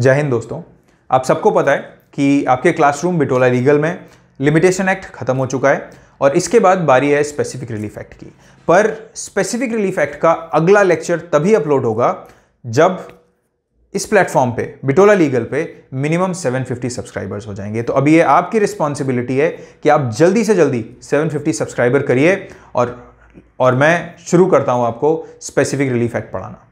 जय हिंद दोस्तों आप सबको पता है कि आपके क्लासरूम बिटोला लीगल में लिमिटेशन एक्ट खत्म हो चुका है और इसके बाद बारी है स्पेसिफिक रिलीफ एक्ट की पर स्पेसिफिक रिलीफ एक्ट का अगला लेक्चर तभी अपलोड होगा जब इस प्लेटफॉर्म पे बिटोला लीगल पे मिनिमम 750 सब्सक्राइबर्स हो जाएंगे तो अभी ये आपकी रिस्पॉन्सिबिलिटी है कि आप जल्दी से जल्दी 750 सब्सक्राइबर करिए और और मैं शुरू करता हूँ आपको स्पेसिफिक रिलीफ एक्ट पढ़ाना